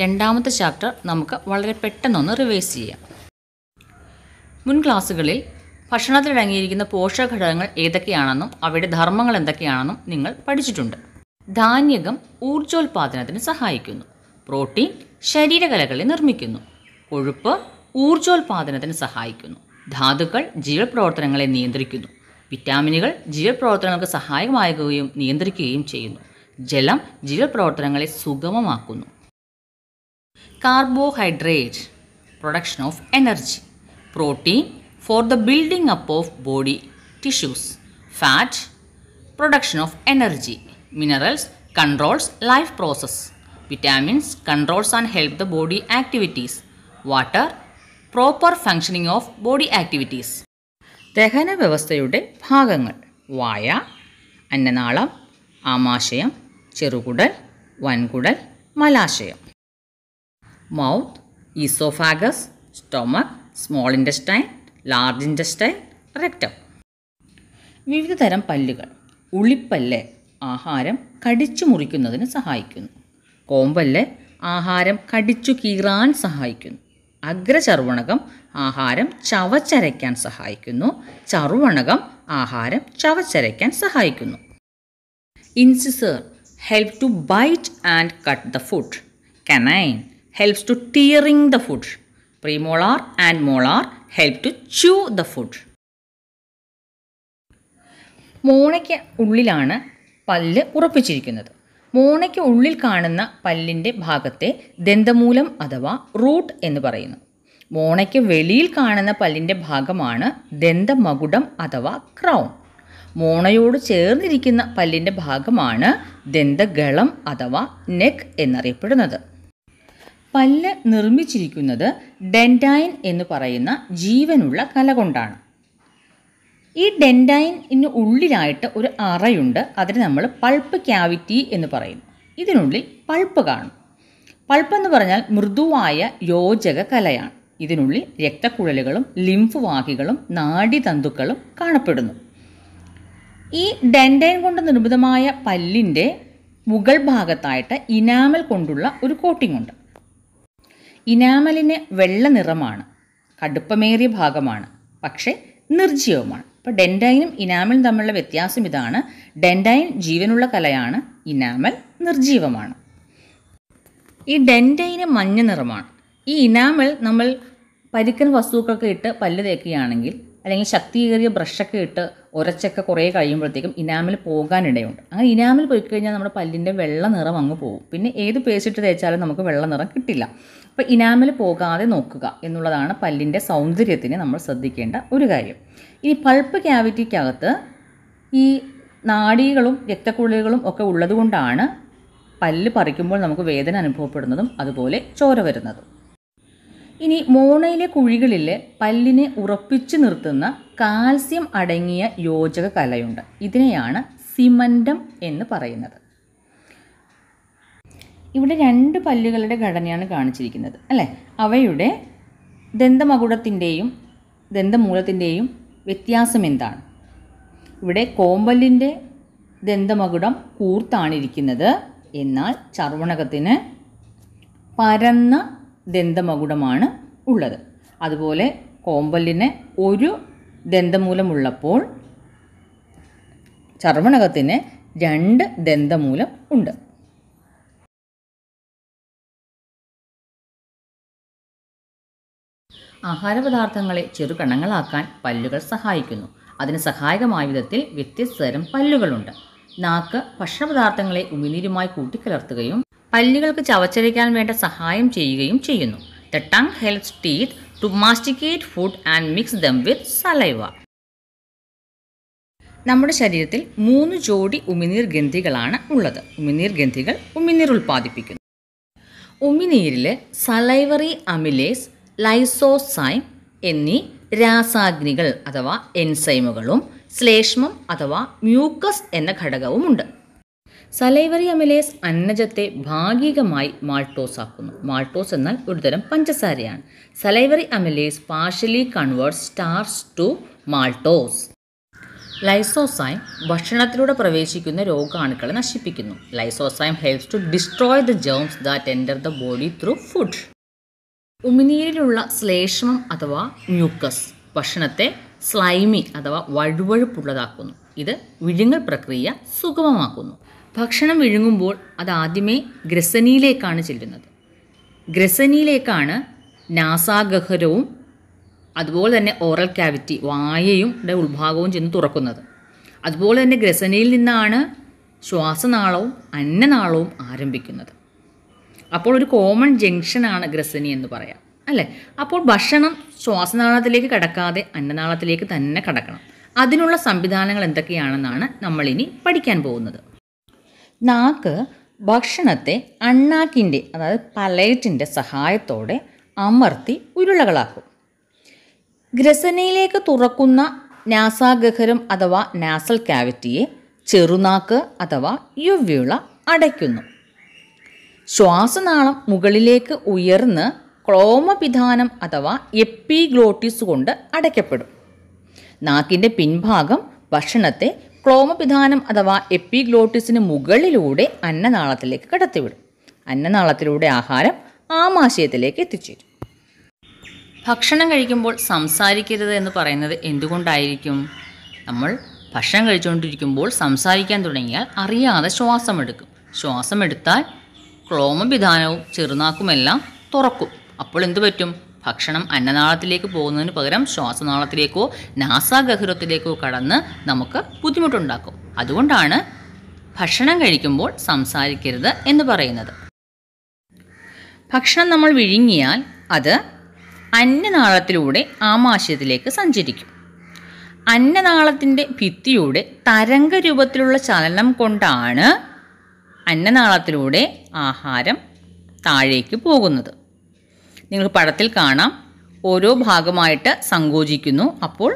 രണ്ടാമത്തെ ചാപ്റ്റർ നമുക്ക് വളരെ പെട്ടെന്നൊന്ന് റിവൈസ് ചെയ്യാം മുൻ ക്ലാസ്സുകളിൽ ഭക്ഷണത്തിലടങ്ങിയിരിക്കുന്ന പോഷകഘടകങ്ങൾ ഏതൊക്കെയാണെന്നും അവയുടെ ധർമ്മങ്ങൾ എന്തൊക്കെയാണെന്നും നിങ്ങൾ പഠിച്ചിട്ടുണ്ട് ധാന്യകം ഊർജോൽപാദനത്തിന് സഹായിക്കുന്നു പ്രോട്ടീൻ ശരീരകലകളെ നിർമ്മിക്കുന്നു കൊഴുപ്പ് ഊർജോൽപാദനത്തിന് സഹായിക്കുന്നു ധാതുക്കൾ ജീവപ്രവർത്തനങ്ങളെ നിയന്ത്രിക്കുന്നു വിറ്റാമിനുകൾ ജീവപ്രവർത്തനങ്ങൾക്ക് സഹായകമാകുകയും നിയന്ത്രിക്കുകയും ചെയ്യുന്നു ജലം ജീവപ്രവർത്തനങ്ങളെ സുഗമമാക്കുന്നു carbohydrate production of energy protein for the building up of body tissues fat production of energy minerals controls life process vitamins controls and help the body activities water proper functioning of body activities ദഹന വ്യവസ്ഥയുടെ ഭാഗങ്ങൾ വായ അന്നനാളം ആമാശയം ചെറുകുടൽ വൻകുടൽ മലാശയം mouth oesophagus stomach small intestine large intestine rectum വിവിധ തരം പല്ലുകൾ ഉളിപ്പല്ല് ആഹാരം കടിച്ചു മുറിക്കുന്നതിന് സഹായിക്കുന്നു കോമ്പല്ല് ആഹാരം കടിച്ചു കീറാൻ സഹായിക്കുന്നു അഗ്രചർവണകം ആഹാരം ചവച്ചരയ്ക്കാൻ സഹായിക്കുന്നു ചർവണകം ആഹാരം ചവച്ചരയ്ക്കാൻ സഹായിക്കുന്നു incisor help to bite and cut the food canine helps to tearing the food. Premolar and molar help to chew the food. മോണയ്ക്ക് ഉള്ളിലാണ് പല്ല് ഉറപ്പിച്ചിരിക്കുന്നത് മോണയ്ക്ക് ഉള്ളിൽ കാണുന്ന പല്ലിൻ്റെ ഭാഗത്തെ ദന്തമൂലം അഥവാ റൂട്ട് എന്ന് പറയുന്നു മോണയ്ക്ക് വെളിയിൽ കാണുന്ന പല്ലിൻ്റെ ഭാഗമാണ് ദന്തമകുടം അഥവാ ക്രൗൺ മോണയോട് ചേർന്നിരിക്കുന്ന പല്ലിൻ്റെ ഭാഗമാണ് ദന്തഗളം അഥവാ നെക്ക് എന്നറിയപ്പെടുന്നത് പല്ല് നിർമ്മിച്ചിരിക്കുന്നത് ഡെൻഡൈൻ എന്ന് പറയുന്ന ജീവനുള്ള കല കൊണ്ടാണ് ഈ ഡെൻഡൈന് ഉള്ളിലായിട്ട് ഒരു അറയുണ്ട് അതിന് നമ്മൾ പൾപ്പ് ക്യാവിറ്റി എന്ന് പറയുന്നു ഇതിനുള്ളിൽ പൾപ്പ് കാണും പൾപ്പ് എന്ന് പറഞ്ഞാൽ മൃദുവായ യോജക കലയാണ് ഇതിനുള്ളിൽ രക്തക്കുഴലുകളും ലിംഫ് വാഹികളും നാഡിതന്തുക്കളും കാണപ്പെടുന്നു ഈ ഡെൻഡൈൻ കൊണ്ട് നിർമ്മിതമായ പല്ലിൻ്റെ മുകൾ ഭാഗത്തായിട്ട് ഇനാമൽ കൊണ്ടുള്ള ഒരു കോട്ടിംഗ് ഉണ്ട് ഇനാമലിന് വെള്ള നിറമാണ് കടുപ്പമേറിയ ഭാഗമാണ് പക്ഷേ നിർജ്ജീവമാണ് അപ്പോൾ ഡെൻഡൈനും ഇനാമലും തമ്മിലുള്ള വ്യത്യാസം ഇതാണ് ഡെൻഡൈൻ ജീവനുള്ള കലയാണ് ഇനാമൽ നിർജ്ജീവമാണ് ഈ ഡെൻഡൈന് മഞ്ഞ നിറമാണ് ഈ ഇനാമൽ നമ്മൾ പരിക്കൻ വസ്തുക്കൾക്ക് ഇട്ട് പല്ല് തേക്കുകയാണെങ്കിൽ അല്ലെങ്കിൽ ശക്തീകരിയ ബ്രഷൊക്കെ ഇട്ട് ഉരച്ചൊക്കെ കുറേ കഴിയുമ്പോഴത്തേക്കും ഇനാമിൽ പോകാനിടയുണ്ട് അങ്ങനെ ഇനാമിൽ പോയി കഴിഞ്ഞാൽ നമ്മുടെ പല്ലിൻ്റെ വെള്ള നിറം അങ്ങ് പോകും പിന്നെ ഏത് പേസ്റ്റ് തേച്ചാലും നമുക്ക് വെള്ള നിറം കിട്ടില്ല അപ്പോൾ ഇനാമിൽ പോകാതെ നോക്കുക എന്നുള്ളതാണ് പല്ലിൻ്റെ സൗന്ദര്യത്തിന് നമ്മൾ ശ്രദ്ധിക്കേണ്ട ഒരു കാര്യം ഇനി പൾപ്പ് ക്യാവിറ്റിക്കകത്ത് ഈ നാടികളും രക്തക്കുഴലുകളും ഒക്കെ ഉള്ളതുകൊണ്ടാണ് പല്ല് പറിക്കുമ്പോൾ നമുക്ക് വേദന അനുഭവപ്പെടുന്നതും അതുപോലെ ചോര വരുന്നതും ഇനി മോണയിലെ കുഴികളിൽ പല്ലിനെ ഉറപ്പിച്ചു നിർത്തുന്ന കാൽസ്യം അടങ്ങിയ യോജക കലയുണ്ട് ഇതിനെയാണ് സിമൻഡം എന്ന് പറയുന്നത് ഇവിടെ രണ്ട് പല്ലുകളുടെ ഘടനയാണ് കാണിച്ചിരിക്കുന്നത് അല്ലേ അവയുടെ ദന്തമകുടത്തിൻ്റെയും ദന്തമൂലത്തിൻ്റെയും വ്യത്യാസം എന്താണ് ഇവിടെ കോമ്പല്ലിൻ്റെ ദന്തമകുടം കൂർത്താണിരിക്കുന്നത് എന്നാൽ ചർവണകത്തിന് പരന്ന ദന്തമകുടമാണ് ഉള്ളത് അതുപോലെ കോമ്പലിന് ഒരു ദന്തമൂലമുള്ളപ്പോൾ ചർവണകത്തിന് രണ്ട് ദന്തമൂലം ഉണ്ട് ആഹാരപദാർത്ഥങ്ങളെ ചെറുകണങ്ങളാക്കാൻ പല്ലുകൾ സഹായിക്കുന്നു അതിന് സഹായകമായ വിധത്തിൽ വ്യത്യസ്ത തരം പല്ലുകളുണ്ട് നാക്ക് ഭക്ഷണപദാർത്ഥങ്ങളെ ഉമിനീരുമായി കൂട്ടിക്കലർത്തുകയും പല്ലുകൾക്ക് ചവച്ചരയ്ക്കാൻ വേണ്ട സഹായം ചെയ്യുകയും ചെയ്യുന്നു the tongue helps teeth to masticate food and mix them with saliva നമ്മുടെ ശരീരത്തിൽ മൂന്ന് ജോഡി ഉമിനീർ ഗ്രന്ഥികളാണ് ഉള്ളത് ഉമിനീർ ഗ്രന്ഥികൾ ഉമിനീർ ഉൽപ്പാദിപ്പിക്കുന്നു ഉമിനീരിൽ സലൈവറി അമിലേസ് ലൈസോസൈം എന്നീ രാസാഗ്നികൾ അഥവാ എൻസൈമുകളും ശ്ലേഷ്മം അഥവാ മ്യൂക്കസ് എന്ന ഘടകവുമുണ്ട് സലൈവറി അമിലേസ് അന്നജത്തെ ഭാഗികമായി മാൾട്ടോസ് ആക്കുന്നു മാൾട്ടോസ് എന്നാൽ ഒരുതരം പഞ്ചസാരയാണ് salivary amylase partially converts starch to maltose lysozyme ഭക്ഷണത്തിലൂടെ പ്രവേശിക്കുന്ന രോഗാണുക്കളെ നശിപ്പിക്കുന്നു lysozyme helps to destroy the germs that enter the body through food ഉമിനീരിലുള്ള ശ്ലേഷ്മം അഥവാ മ്യൂക്കസ് ഭക്ഷണത്തെ സ്ലൈമി അഥവാ വഴുവഴുപ്പുള്ളതാക്കുന്നു ഇത് വിഴുങ്ങൽ പ്രക്രിയ സുഗമമാക്കുന്നു ഭക്ഷണം വിഴുങ്ങുമ്പോൾ അതാദ്യമേ ഗ്രസനിയിലേക്കാണ് ചെല്ലുന്നത് ഗ്രസനിയിലേക്കാണ് നാസാഗഹരവും അതുപോലെ തന്നെ ഓറൽ ക്യാവിറ്റി വായയും ഉൾഭാഗവും ചെന്ന് തുറക്കുന്നത് അതുപോലെ തന്നെ ഗ്രസനിയിൽ നിന്നാണ് ശ്വാസനാളവും അന്നനാളവും ആരംഭിക്കുന്നത് അപ്പോൾ ഒരു കോമൺ ജംഗ്ഷനാണ് ഗ്രസനി എന്ന് പറയാം അല്ലേ അപ്പോൾ ഭക്ഷണം ശ്വാസനാളത്തിലേക്ക് കടക്കാതെ അന്നനാളത്തിലേക്ക് തന്നെ കടക്കണം അതിനുള്ള സംവിധാനങ്ങൾ എന്തൊക്കെയാണെന്നാണ് നമ്മളിനി പഠിക്കാൻ പോകുന്നത് നാക്ക് ഭക്ഷണത്തെ അണ്ണാക്കിൻ്റെ അതായത് പലയറ്റിൻ്റെ സഹായത്തോടെ അമർത്തി ഉരുളകളാക്കും ഗ്രസനയിലേക്ക് തുറക്കുന്ന നാസാഗഹരം അഥവാ നാസൽ കാവിറ്റിയെ ചെറുനാക്ക് അഥവാ യുവ്യുള അടയ്ക്കുന്നു ശ്വാസനാളം മുകളിലേക്ക് ഉയർന്ന് ക്ലോമപിധാനം അഥവാ എപ്പിഗ്ലോട്ടിസ് കൊണ്ട് അടയ്ക്കപ്പെടും നാക്കിൻ്റെ പിൻഭാഗം ഭക്ഷണത്തെ ക്ലോമപിധാനം അഥവാ എപ്പിഗ്ലോട്ടിസിന് മുകളിലൂടെ അന്നനാളത്തിലേക്ക് കടത്തിവിടും അന്നനാളത്തിലൂടെ ആഹാരം ആമാശയത്തിലേക്ക് എത്തിച്ചേരും ഭക്ഷണം കഴിക്കുമ്പോൾ സംസാരിക്കരുത് എന്ന് പറയുന്നത് എന്തുകൊണ്ടായിരിക്കും നമ്മൾ ഭക്ഷണം കഴിച്ചുകൊണ്ടിരിക്കുമ്പോൾ സംസാരിക്കാൻ തുടങ്ങിയാൽ അറിയാതെ ശ്വാസമെടുക്കും ശ്വാസമെടുത്താൽ ക്ലോമപിധാനവും ചെറുനാക്കുമെല്ലാം തുറക്കും അപ്പോൾ എന്തു പറ്റും ഭക്ഷണം അന്നനാളത്തിലേക്ക് പോകുന്നതിന് പകരം ശ്വാസനാളത്തിലേക്കോ നാസാഗഹുരത്തിലേക്കോ കടന്ന് നമുക്ക് ബുദ്ധിമുട്ടുണ്ടാക്കും അതുകൊണ്ടാണ് ഭക്ഷണം കഴിക്കുമ്പോൾ സംസാരിക്കരുത് എന്ന് പറയുന്നത് ഭക്ഷണം നമ്മൾ വിഴുങ്ങിയാൽ അത് അന്നനാളത്തിലൂടെ ആമാശയത്തിലേക്ക് സഞ്ചരിക്കും അന്നനാളത്തിൻ്റെ ഭിത്തിയുടെ തരംഗ രൂപത്തിലുള്ള ചലനം കൊണ്ടാണ് അന്നനാളത്തിലൂടെ ആഹാരം താഴേക്ക് പോകുന്നത് നിങ്ങൾ പടത്തിൽ കാണാം ഓരോ ഭാഗമായിട്ട് സങ്കോചിക്കുന്നു അപ്പോൾ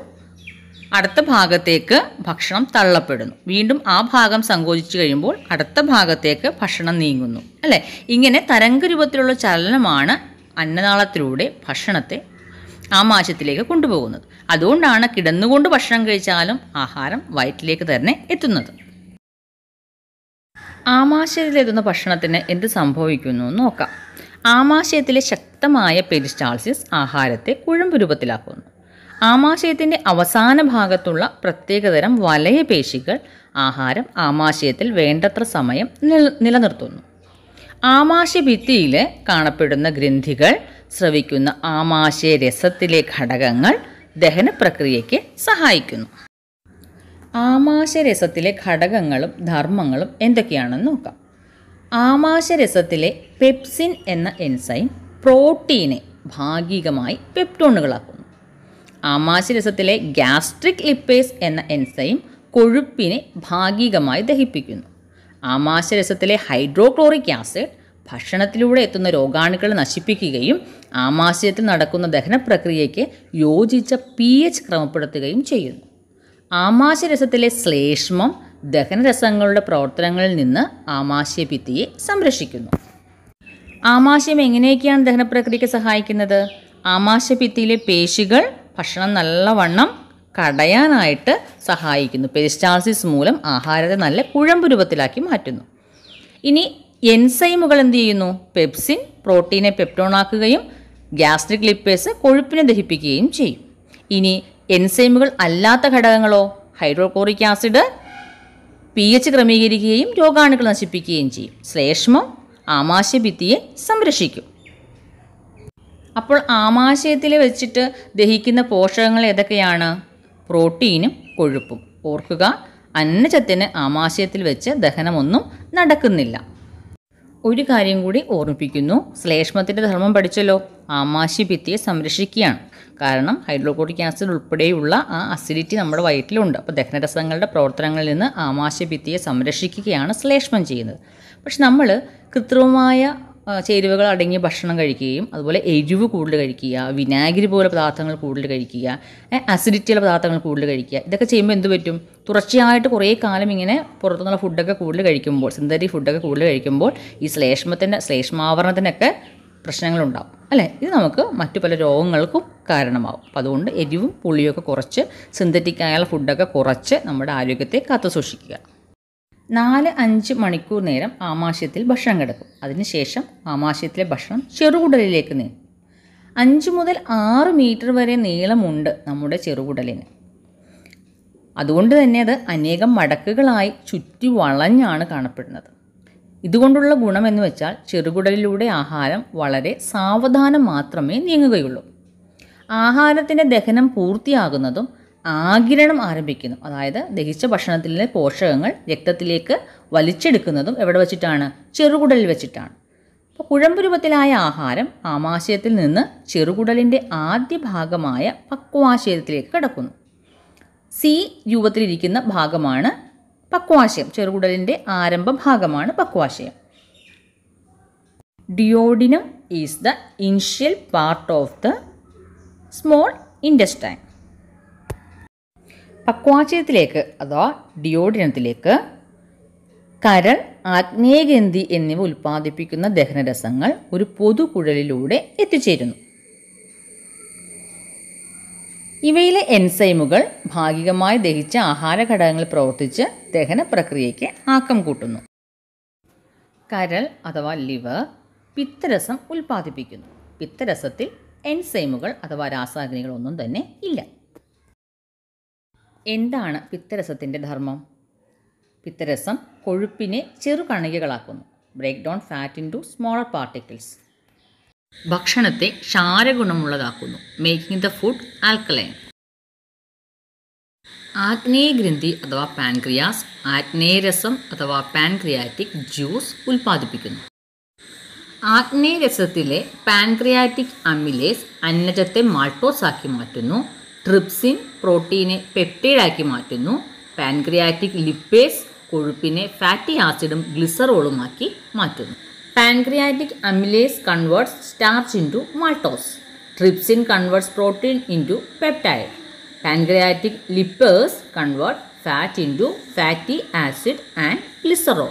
അടുത്ത ഭാഗത്തേക്ക് ഭക്ഷണം തള്ളപ്പെടുന്നു വീണ്ടും ആ ഭാഗം സങ്കോചിച്ചു കഴിയുമ്പോൾ അടുത്ത ഭാഗത്തേക്ക് ഭക്ഷണം നീങ്ങുന്നു അല്ലേ ഇങ്ങനെ തരംഗരൂപത്തിലുള്ള ചലനമാണ് അന്നനാളത്തിലൂടെ ഭക്ഷണത്തെ ആമാശയത്തിലേക്ക് കൊണ്ടുപോകുന്നത് അതുകൊണ്ടാണ് കിടന്നുകൊണ്ട് ഭക്ഷണം കഴിച്ചാലും ആഹാരം വയറ്റിലേക്ക് തന്നെ എത്തുന്നത് ആമാശയത്തിലെത്തുന്ന ഭക്ഷണത്തിന് എന്ത് സംഭവിക്കുന്നു നോക്കാം ആമാശയത്തിലെ ശക്തമായ പെരിസ്റ്റാൾസിസ് ആഹാരത്തെ കുഴമ്പ് രൂപത്തിലാക്കുന്നു ആമാശയത്തിൻ്റെ അവസാന ഭാഗത്തുള്ള പ്രത്യേകതരം വലയപേശികൾ ആഹാരം ആമാശയത്തിൽ വേണ്ടത്ര സമയം നിലനിർത്തുന്നു ഭിത്തിയിൽ കാണപ്പെടുന്ന ഗ്രന്ഥികൾ സ്രവിക്കുന്ന ആമാശയ രസത്തിലെ ഘടകങ്ങൾ ദഹന പ്രക്രിയയ്ക്ക് സഹായിക്കുന്നു രസത്തിലെ ഘടകങ്ങളും ധർമ്മങ്ങളും എന്തൊക്കെയാണെന്ന് നോക്കാം ആമാശരസത്തിലെ പെപ്സിൻ എന്ന എൻസൈം പ്രോട്ടീനെ ഭാഗികമായി പെപ്റ്റോണുകളാക്കുന്നു ആമാശരസത്തിലെ ഗ്യാസ്ട്രിക് ലിപ്പേസ് എന്ന എൻസൈം കൊഴുപ്പിനെ ഭാഗികമായി ദഹിപ്പിക്കുന്നു ആമാശരസത്തിലെ ഹൈഡ്രോക്ലോറിക് ആസിഡ് ഭക്ഷണത്തിലൂടെ എത്തുന്ന രോഗാണുക്കളെ നശിപ്പിക്കുകയും ആമാശയത്തിൽ നടക്കുന്ന ദഹന പ്രക്രിയയ്ക്ക് യോജിച്ച പി എച്ച് ക്രമപ്പെടുത്തുകയും ചെയ്യുന്നു ആമാശരസത്തിലെ ശ്ലേഷ്മം ദഹനരസങ്ങളുടെ പ്രവർത്തനങ്ങളിൽ നിന്ന് ആമാശയഭിത്തിയെ സംരക്ഷിക്കുന്നു ആമാശയം എങ്ങനെയൊക്കെയാണ് ദഹനപ്രക്രിയയ്ക്ക് സഹായിക്കുന്നത് ആമാശയഭിത്തിയിലെ പേശികൾ ഭക്ഷണം നല്ലവണ്ണം കടയാനായിട്ട് സഹായിക്കുന്നു പെരിസ്റ്റാൾസിസ് മൂലം ആഹാരത്തെ നല്ല കുഴമ്പ് രൂപത്തിലാക്കി മാറ്റുന്നു ഇനി എൻസൈമുകൾ എന്ത് ചെയ്യുന്നു പെപ്സിൻ പ്രോട്ടീനെ പെപ്റ്റോണാക്കുകയും ഗ്യാസ്ട്രിക് ലിപ്പേഴ്സ് കൊഴുപ്പിനെ ദഹിപ്പിക്കുകയും ചെയ്യും ഇനി എൻസൈമുകൾ അല്ലാത്ത ഘടകങ്ങളോ ഹൈഡ്രോക്ലോറിക് ആസിഡ് പി എച്ച് ക്രമീകരിക്കുകയും രോഗാണുക്കൾ നശിപ്പിക്കുകയും ചെയ്യും ശ്ലേഷ്മം ആമാശയഭിത്തിയെ സംരക്ഷിക്കും അപ്പോൾ ആമാശയത്തിൽ വെച്ചിട്ട് ദഹിക്കുന്ന പോഷകങ്ങൾ ഏതൊക്കെയാണ് പ്രോട്ടീനും കൊഴുപ്പും ഓർക്കുക അന്നജത്തിന് ആമാശയത്തിൽ വെച്ച് ദഹനമൊന്നും നടക്കുന്നില്ല ഒരു കാര്യം കൂടി ഓർമ്മിപ്പിക്കുന്നു ശ്ലേഷ്മത്തിൻ്റെ ധർമ്മം പഠിച്ചല്ലോ ആമാശയഭിത്തിയെ സംരക്ഷിക്കുകയാണ് കാരണം ഹൈഡ്രോക്ലോറിക് ആസിഡ് ഉൾപ്പെടെയുള്ള ആ അസിഡിറ്റി നമ്മുടെ വയറ്റിലുണ്ട് അപ്പോൾ ദഹനരസങ്ങളുടെ പ്രവർത്തനങ്ങളിൽ നിന്ന് ആമാശയഭിത്തിയെ സംരക്ഷിക്കുകയാണ് ശ്ലേഷ്മം ചെയ്യുന്നത് പക്ഷെ നമ്മൾ കൃത്രിമമായ ചേരുവകൾ അടങ്ങിയ ഭക്ഷണം കഴിക്കുകയും അതുപോലെ എരിവ് കൂടുതൽ കഴിക്കുക വിനാഗിരി പോലെ പദാർത്ഥങ്ങൾ കൂടുതൽ കഴിക്കുക അസിഡിറ്റിയുള്ള പദാർത്ഥങ്ങൾ കൂടുതൽ കഴിക്കുക ഇതൊക്കെ ചെയ്യുമ്പോൾ എന്ത് പറ്റും തുടർച്ചയായിട്ട് കുറേ കാലം ഇങ്ങനെ പുറത്തുനിന്നുള്ള ഫുഡൊക്കെ കൂടുതൽ കഴിക്കുമ്പോൾ സിന്തറ്റിക് ഫുഡൊക്കെ കൂടുതൽ കഴിക്കുമ്പോൾ ഈ ശ്ലേഷ്മത്തിൻ്റെ ശ്ലേഷ്മാവരണത്തിനൊക്കെ പ്രശ്നങ്ങളുണ്ടാവും അല്ലേ ഇത് നമുക്ക് മറ്റു പല രോഗങ്ങൾക്കും കാരണമാവും അപ്പോൾ അതുകൊണ്ട് എരിവും പുളിയൊക്കെ കുറച്ച് സിന്തറ്റിക് സിന്തറ്റിക്കായുള്ള ഫുഡൊക്കെ കുറച്ച് നമ്മുടെ ആരോഗ്യത്തെ കാത്തു സൂക്ഷിക്കുക നാല് അഞ്ച് മണിക്കൂർ നേരം ആമാശയത്തിൽ ഭക്ഷണം കിടക്കും അതിനുശേഷം ആമാശയത്തിലെ ഭക്ഷണം ചെറുകുടലിലേക്ക് നീങ്ങും അഞ്ച് മുതൽ ആറ് മീറ്റർ വരെ നീളമുണ്ട് നമ്മുടെ ചെറുകുടലിന് അതുകൊണ്ട് തന്നെ അത് അനേകം മടക്കുകളായി ചുറ്റി വളഞ്ഞാണ് കാണപ്പെടുന്നത് ഇതുകൊണ്ടുള്ള ഗുണമെന്ന് വെച്ചാൽ ചെറുകുടലിലൂടെ ആഹാരം വളരെ സാവധാനം മാത്രമേ നീങ്ങുകയുള്ളൂ ആഹാരത്തിൻ്റെ ദഹനം പൂർത്തിയാകുന്നതും ആകിരണം ആരംഭിക്കുന്നു അതായത് ദഹിച്ച ഭക്ഷണത്തിലെ പോഷകങ്ങൾ രക്തത്തിലേക്ക് വലിച്ചെടുക്കുന്നതും എവിടെ വച്ചിട്ടാണ് ചെറുകുടലിൽ വെച്ചിട്ടാണ് അപ്പോൾ കുഴമ്പ് രൂപത്തിലായ ആഹാരം ആമാശയത്തിൽ നിന്ന് ചെറുകുടലിൻ്റെ ആദ്യ ഭാഗമായ പക്വാശയത്തിലേക്ക് കിടക്കുന്നു സി രൂപത്തിലിരിക്കുന്ന ഭാഗമാണ് പക്വാശയം ചെറുകുടലിൻ്റെ ആരംഭ ഭാഗമാണ് പക്വാശയം duodenum is the initial part of the small intestine പക്വാശയത്തിലേക്ക് അഥവാ ഡിയോഡിനത്തിലേക്ക് കരൾ ആഗ്നേയഗന്ധി എന്നിവ ഉൽപ്പാദിപ്പിക്കുന്ന ദഹനരസങ്ങൾ ഒരു പൊതുകുഴലിലൂടെ എത്തിച്ചേരുന്നു ഇവയിലെ എൻസൈമുകൾ ഭാഗികമായി ദഹിച്ച ആഹാര ഘടകങ്ങൾ പ്രവർത്തിച്ച് ദഹന പ്രക്രിയയ്ക്ക് ആക്കം കൂട്ടുന്നു കരൾ അഥവാ ലിവർ പിത്തരസം ഉൽപ്പാദിപ്പിക്കുന്നു പിത്തരസത്തിൽ എൻസൈമുകൾ അഥവാ ഒന്നും തന്നെ ഇല്ല എന്താണ് പിത്തരസത്തിൻ്റെ ധർമ്മം പിത്തരസം കൊഴുപ്പിനെ ചെറുകണികകളാക്കുന്നു break down fat into smaller particles ഭക്ഷണത്തെ ക്ഷാരഗുണമുള്ളതാക്കുന്നു മേക്കിംഗ് ദ ഫുഡ് ആൽക്കലൈൻ ആഗ്നേയഗ്രന്ഥി അഥവാ പാൻക്രിയാസ് ആഗ്നേയരസം അഥവാ പാൻക്രിയാറ്റിക് ജ്യൂസ് ഉൽപ്പാദിപ്പിക്കുന്നു ആഗ്നേയരസത്തിലെ പാൻക്രിയാറ്റിക് അമിലേസ് അന്നജത്തെ ആക്കി മാറ്റുന്നു ട്രിപ്സിൻ പ്രോട്ടീനെ പെപ്റ്റൈഡാക്കി മാറ്റുന്നു പാൻക്രിയാറ്റിക് ലിപ്പേസ് കൊഴുപ്പിനെ ഫാറ്റി ആസിഡും ഗ്ലിസറോളുമാക്കി മാറ്റുന്നു Pancreatic amylase converts starch into maltose. Trypsin converts protein into peptide. Pancreatic lipase convert fat into fatty acid and glycerol.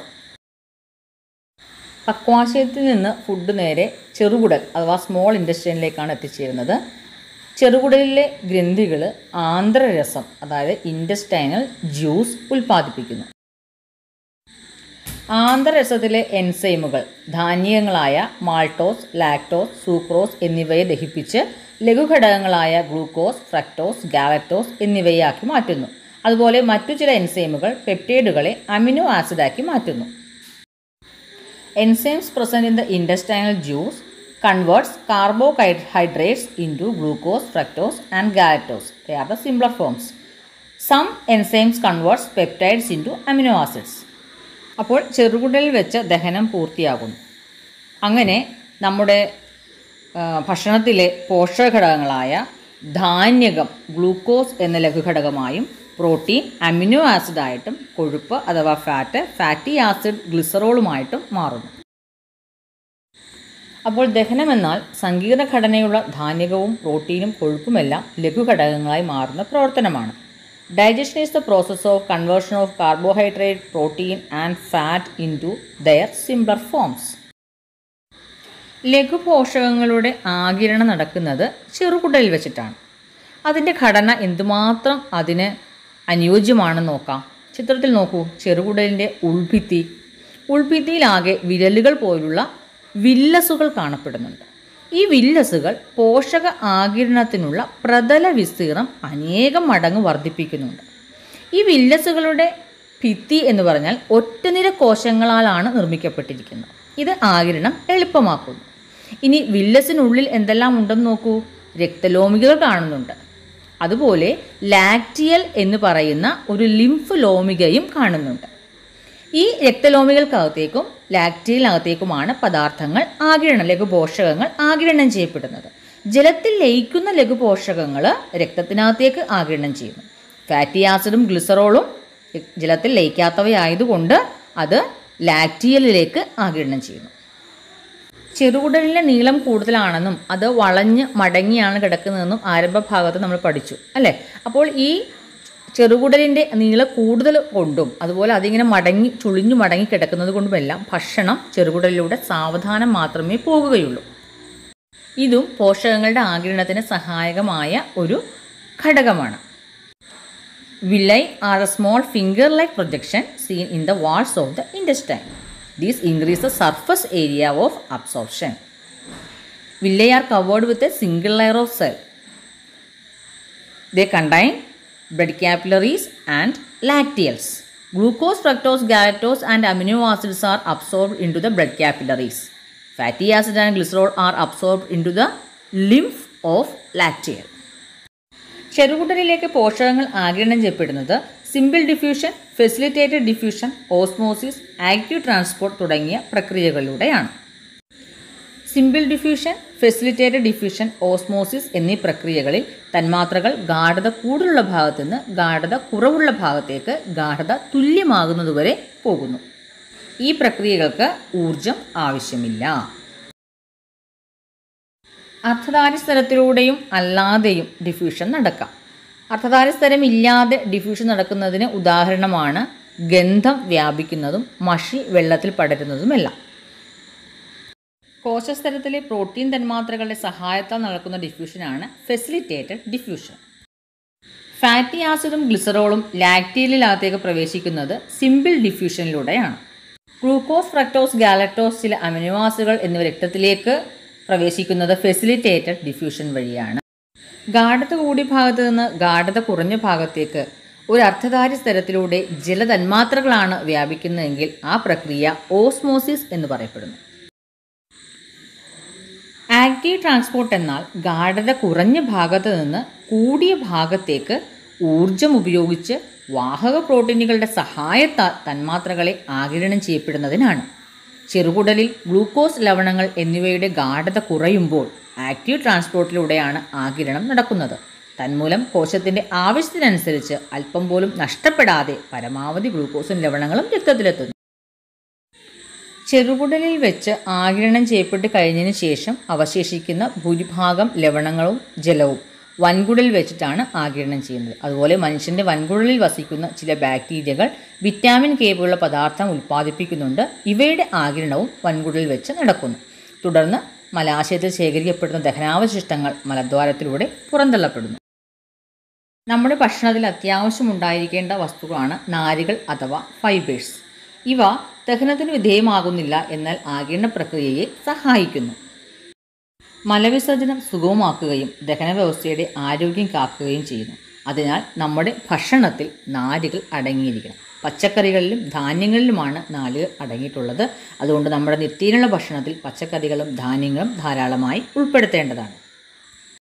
പക്വാശയത്തിൽ നിന്ന് ഫുഡ് നേരെ ചെറുകുടൽ അഥവാ സ്മോൾ ഇൻഡസ്ട്രിയിലേക്കാണ് എത്തിച്ചേരുന്നത് ചെറുകുടലിലെ ഗ്രന്ഥികൾ ആന്ധ്രരസം അതായത് ഇൻഡസ്റ്റൈനൽ ജ്യൂസ് ഉൽപ്പാദിപ്പിക്കുന്നു ആന്തരസത്തിലെ എൻസൈമുകൾ ധാന്യങ്ങളായ മാൾട്ടോസ് ലാക്ടോസ് സൂക്രോസ് എന്നിവയെ ദഹിപ്പിച്ച് ലഘുഘടകങ്ങളായ ഗ്ലൂക്കോസ് ഫ്രക്ടോസ് ഗാലക്ടോസ് എന്നിവയാക്കി മാറ്റുന്നു അതുപോലെ മറ്റു ചില എൻസൈമുകൾ പെപ്റ്റൈഡുകളെ അമിനോ ആസിഡാക്കി മാറ്റുന്നു enzymes present in the intestinal juice converts carbohydrates into glucose fructose and galactose they are the simpler forms some enzymes converts peptides into amino acids അപ്പോൾ ചെറുകുടൽ വെച്ച് ദഹനം പൂർത്തിയാകുന്നു അങ്ങനെ നമ്മുടെ ഭക്ഷണത്തിലെ പോഷകഘടകങ്ങളായ ധാന്യകം ഗ്ലൂക്കോസ് എന്ന ലഘുഘടകമായും പ്രോട്ടീൻ അമിനോ ആസിഡായിട്ടും കൊഴുപ്പ് അഥവാ ഫാറ്റ് ഫാറ്റി ആസിഡ് ഗ്ലിസറോളുമായിട്ടും മാറുന്നു അപ്പോൾ എന്നാൽ സങ്കീർണ്ണ ഘടനയുള്ള ധാന്യകവും പ്രോട്ടീനും കൊഴുപ്പുമെല്ലാം ലഘുഘടകങ്ങളായി മാറുന്ന പ്രവർത്തനമാണ് digestion is the process of conversion of carbohydrate protein and fat into their simpler forms ലഘുപോഷകങ്ങളുടെ ആകിരണം നടക്കുന്നത് ചെറുകുടലിൽ വെച്ചിട്ടാണ് അതിൻ്റെ ഘടന എന്തുമാത്രം അതിന് അനുയോജ്യമാണെന്ന് നോക്കാം ചിത്രത്തിൽ നോക്കൂ ചെറുകുടലിൻ്റെ ഉൾഭിത്തി ഉൾഭിത്തിയിലാകെ വിരലുകൾ പോലുള്ള വില്ലസുകൾ കാണപ്പെടുന്നുണ്ട് ഈ വില്ലസുകൾ പോഷക ആകിരണത്തിനുള്ള പ്രതല വിസ്തീർണം അനേകം മടങ്ങ് വർദ്ധിപ്പിക്കുന്നുണ്ട് ഈ വില്ലസുകളുടെ ഭിത്തി എന്ന് പറഞ്ഞാൽ ഒറ്റനിര കോശങ്ങളാലാണ് നിർമ്മിക്കപ്പെട്ടിരിക്കുന്നത് ഇത് ആകിരണം എളുപ്പമാക്കുന്നു ഇനി വില്ലസിനുള്ളിൽ എന്തെല്ലാം ഉണ്ടെന്ന് നോക്കൂ രക്തലോമികകൾ കാണുന്നുണ്ട് അതുപോലെ ലാക്റ്റിയൽ എന്ന് പറയുന്ന ഒരു ലിംഫ് ലോമികയും കാണുന്നുണ്ട് ഈ രക്തലോമികൾക്കകത്തേക്കും ലാക്ടീലിനകത്തേക്കുമാണ് പദാർത്ഥങ്ങൾ ആകിരണം ലഘുപോഷകങ്ങൾ ആകിരണം ചെയ്യപ്പെടുന്നത് ജലത്തിൽ ലയിക്കുന്ന ലഘുപോഷകങ്ങൾ രക്തത്തിനകത്തേക്ക് ആകിരണം ചെയ്യുന്നു ഫാറ്റി ആസിഡും ഗ്ലിസറോളും ജലത്തിൽ ലയിക്കാത്തവയായതുകൊണ്ട് അത് ലാക്റ്റിയലിലേക്ക് ആകിരണം ചെയ്യുന്നു ചെറുകുടലിൻ്റെ നീളം കൂടുതലാണെന്നും അത് വളഞ്ഞ് മടങ്ങിയാണ് കിടക്കുന്നതെന്നും ആരംഭഭാഗത്ത് നമ്മൾ പഠിച്ചു അല്ലേ അപ്പോൾ ഈ ചെറുകുടലിൻ്റെ നീളം കൂടുതൽ കൊണ്ടും അതുപോലെ അതിങ്ങനെ മടങ്ങി ചുളിഞ്ഞു മടങ്ങി കിടക്കുന്നത് കൊണ്ടുമെല്ലാം ഭക്ഷണം ചെറുകുടലിലൂടെ സാവധാനം മാത്രമേ പോകുകയുള്ളൂ ഇതും പോഷകങ്ങളുടെ ആഗിരണത്തിന് സഹായകമായ ഒരു ഘടകമാണ് villi are a small finger like projection seen in the walls of the intestine these increase the surface area of absorption villi are covered with a single layer of cell they contain and capillaries glucose fructose Glucose, and amino acids are absorb into the blood capillaries fatty acid and glycerol are absorb into the lymph of lacteal ചെറുകുട്ടലിലേക്ക് പോഷകങ്ങൾ ആഗിരണം ചെയ്യപ്പെടുന്നത് simple diffusion facilitated diffusion osmosis active transport തുടങ്ങിയ പ്രക്രിയകളിലൂടെയാണ് simple diffusion facilitated diffusion osmosis എന്നീ പ്രക്രിയകളിൽ തന്മാത്രകൾ ഗാഠത കൂടുതലുള്ള ഭാഗത്തു നിന്ന് ഗാഠത കുറവുള്ള ഭാഗത്തേക്ക് ഗാഠത തുല്യമാകുന്നതുവരെ പോകുന്നു ഈ പ്രക്രിയകൾക്ക് ഊർജം ആവശ്യമില്ല അർദ്ധധാരസ്ഥലത്തിലൂടെയും അല്ലാതെയും ഡിഫ്യൂഷൻ നടക്കാം അർദ്ധധാരസ്ഥലം ഇല്ലാതെ ഡിഫ്യൂഷൻ നടക്കുന്നതിന് ഉദാഹരണമാണ് ഗന്ധം വ്യാപിക്കുന്നതും മഷി വെള്ളത്തിൽ പടരുന്നതുമെല്ലാം കോശസ്തരത്തിലെ പ്രോട്ടീൻ തന്മാത്രകളുടെ സഹായത്താൽ നടക്കുന്ന ഡിഫ്യൂഷനാണ് ഫെസിലിറ്റേറ്റഡ് ഡിഫ്യൂഷൻ ഫാറ്റി ആസിഡും ഗ്ലിസറോളും ലാക്ടീലിനകത്തേക്ക് പ്രവേശിക്കുന്നത് സിമ്പിൾ ഡിഫ്യൂഷനിലൂടെയാണ് ഗ്ലൂക്കോസ് ഫ്രക്ടോസ് ഗാലക്ടോസ് ചില അമിനോ എന്നിവ രക്തത്തിലേക്ക് പ്രവേശിക്കുന്നത് ഫെസിലിറ്റേറ്റഡ് ഡിഫ്യൂഷൻ വഴിയാണ് ഗാഠത കൂടിയ ഭാഗത്ത് നിന്ന് ഗാഠത കുറഞ്ഞ ഭാഗത്തേക്ക് ഒരു അർത്ഥധാരി സ്ഥലത്തിലൂടെ ജലതന്മാത്രകളാണ് വ്യാപിക്കുന്നതെങ്കിൽ ആ പ്രക്രിയ ഓസ്മോസിസ് എന്ന് പറയപ്പെടുന്നു ആക്റ്റീവ് ട്രാൻസ്പോർട്ട് എന്നാൽ ഗാഢത കുറഞ്ഞ ഭാഗത്ത് നിന്ന് കൂടിയ ഭാഗത്തേക്ക് ഊർജം ഉപയോഗിച്ച് വാഹക പ്രോട്ടീനുകളുടെ സഹായത്താൽ തന്മാത്രകളെ ആകിരണം ചെയ്യപ്പെടുന്നതിനാണ് ചെറുകുടലിൽ ഗ്ലൂക്കോസ് ലവണങ്ങൾ എന്നിവയുടെ ഗാഢത കുറയുമ്പോൾ ആക്റ്റീവ് ട്രാൻസ്പോർട്ടിലൂടെയാണ് ആകിരണം നടക്കുന്നത് തന്മൂലം കോശത്തിൻ്റെ ആവശ്യത്തിനനുസരിച്ച് അല്പം പോലും നഷ്ടപ്പെടാതെ പരമാവധി ഗ്ലൂക്കോസും ലവണങ്ങളും രക്തത്തിലെത്തുന്നു ചെറുകുടലിൽ വെച്ച് ആകിരണം ചെയ്യപ്പെട്ട് കഴിഞ്ഞതിന് ശേഷം അവശേഷിക്കുന്ന ഭൂരിഭാഗം ലവണങ്ങളും ജലവും വൻകുടൽ വെച്ചിട്ടാണ് ആകിരണം ചെയ്യുന്നത് അതുപോലെ മനുഷ്യൻ്റെ വൻകുടലിൽ വസിക്കുന്ന ചില ബാക്ടീരിയകൾ വിറ്റാമിൻ കെ പോലുള്ള പദാർത്ഥം ഉൽപ്പാദിപ്പിക്കുന്നുണ്ട് ഇവയുടെ ആകിരണവും വൻകുടലിൽ വെച്ച് നടക്കുന്നു തുടർന്ന് മലാശയത്തിൽ ശേഖരിക്കപ്പെടുന്ന ദഹനാവശിഷ്ടങ്ങൾ മലദ്വാരത്തിലൂടെ പുറന്തള്ളപ്പെടുന്നു നമ്മുടെ ഭക്ഷണത്തിൽ അത്യാവശ്യം ഉണ്ടായിരിക്കേണ്ട വസ്തുക്കളാണ് നാരുകൾ അഥവാ ഫൈബേഴ്സ് ഇവ ദഹനത്തിന് വിധേയമാകുന്നില്ല എന്നാൽ ആകിരണ പ്രക്രിയയെ സഹായിക്കുന്നു മലവിസർജനം സുഗമമാക്കുകയും ദഹന വ്യവസ്ഥയുടെ ആരോഗ്യം കാക്കുകയും ചെയ്യുന്നു അതിനാൽ നമ്മുടെ ഭക്ഷണത്തിൽ നാരുകൾ അടങ്ങിയിരിക്കണം പച്ചക്കറികളിലും ധാന്യങ്ങളിലുമാണ് നാരുകൾ അടങ്ങിയിട്ടുള്ളത് അതുകൊണ്ട് നമ്മുടെ നിത്യേനുള്ള ഭക്ഷണത്തിൽ പച്ചക്കറികളും ധാന്യങ്ങളും ധാരാളമായി ഉൾപ്പെടുത്തേണ്ടതാണ്